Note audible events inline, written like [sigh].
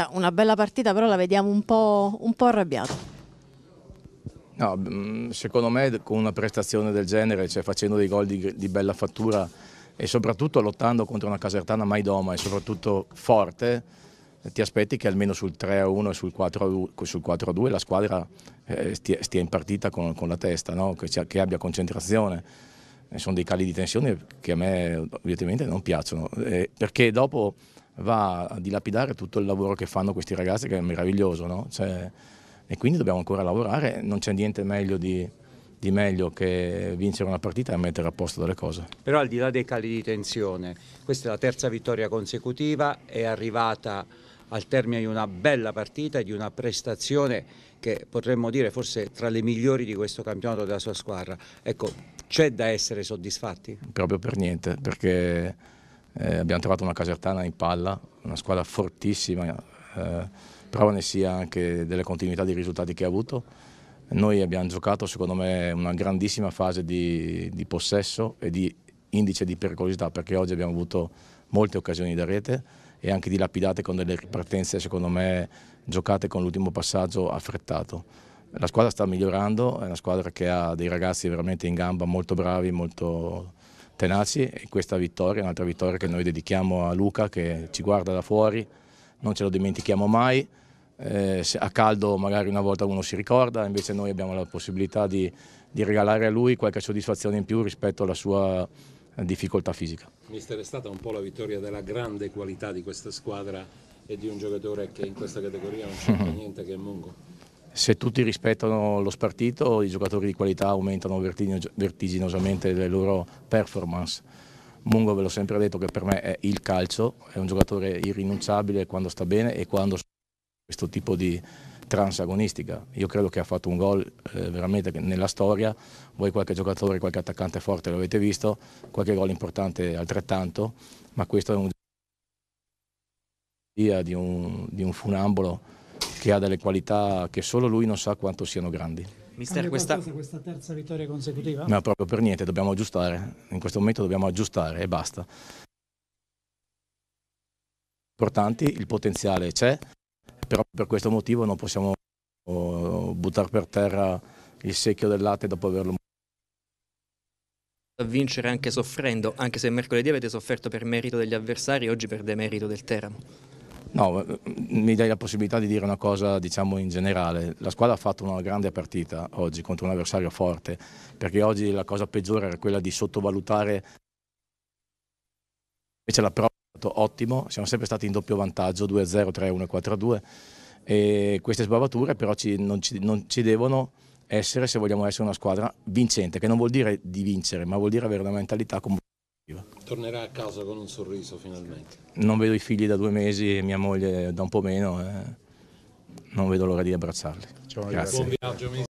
Eh, una bella partita, però la vediamo un po', un po arrabbiata. No, mm, secondo me con una prestazione del genere, cioè facendo dei gol di, di, bella fattura e soprattutto lottando contro una casertana mai doma e soprattutto forte, eh, ti aspetti che almeno sul 3-1 e sul 4-2 la squadra eh, stia, stia, in partita con, con la testa, no? che, che, abbia concentrazione. E sono dei cali di tensione che a me ovviamente non piacciono, eh, perché dopo va a dilapidare tutto il lavoro che fanno questi ragazzi che è meraviglioso, no? cioè, e quindi dobbiamo ancora lavorare, non c'è niente meglio di, di meglio che vincere una partita e mettere a posto delle cose. Però al di là dei cali di tensione, questa è la terza vittoria consecutiva, è arrivata al termine di una bella partita e di una prestazione che potremmo dire forse tra le migliori di questo campionato della sua squadra. Ecco, c'è da essere soddisfatti? Proprio per niente, perché eh, abbiamo trovato una casertana in palla, una squadra fortissima, eh, prova ne sia anche delle continuità di risultati che ha avuto. Noi abbiamo giocato secondo me una grandissima fase di, di possesso e di indice di pericolosità perché oggi abbiamo avuto molte occasioni da rete e anche dilapidate con delle ripartenze secondo me giocate con l'ultimo passaggio affrettato. La squadra sta migliorando, è una squadra che ha dei ragazzi veramente in gamba, molto bravi, molto tenaci e questa vittoria è un'altra vittoria che noi dedichiamo a Luca che ci guarda da fuori, non ce lo dimentichiamo mai. Eh, a caldo magari una volta uno si ricorda, invece noi abbiamo la possibilità di, di regalare a lui qualche soddisfazione in più rispetto alla sua eh, difficoltà fisica. Mister, è stata un po' la vittoria della grande qualità di questa squadra e di un giocatore che in questa categoria non c'entra [laughs] niente che è Mungo? se tutti rispettano lo spartito, i giocatori di qualità aumentano vertiginosamente le loro performance. Mungo ve l'ho sempre detto che per me è il calcio, è un giocatore irrinunciabile quando sta bene e quando questo tipo di transagonistica. Io credo che ha fatto un gol eh, veramente nella storia, voi qualche giocatore, qualche attaccante forte l'avete visto, qualche gol importante altrettanto, ma questo è un di un, di un funambolo che ha delle qualità che solo lui non sa quanto siano grandi. Mister, questa... questa... terza vittoria consecutiva? No, proprio per niente, dobbiamo aggiustare. In questo momento dobbiamo aggiustare e basta. Importanti, il potenziale c'è, però per questo motivo non possiamo oh, buttare per terra il secchio del latte dopo averlo a vincere anche soffrendo, anche se mercoledì avete sofferto per merito degli avversari, oggi per demerito del Teramo. No, eh, mm, mi dai la possibilità di dire una cosa diciamo in generale. La squadra ha fatto una grande partita oggi contro un avversario forte, perché oggi la cosa peggiore era quella di sottovalutare invece la prova è stato ottimo, siamo sempre stati in doppio vantaggio 2-0, 3-1, 4-2 e queste sbavature però ci, non, ci, non ci devono essere se vogliamo essere una squadra vincente, che non vuol dire di vincere, ma vuol dire avere una mentalità comunque Tornerà a casa con un sorriso finalmente. Non vedo i figli da due mesi e mia moglie da un po' meno, eh. non vedo l'ora di abbracciarli. Ciao, Grazie. Buon viaggio,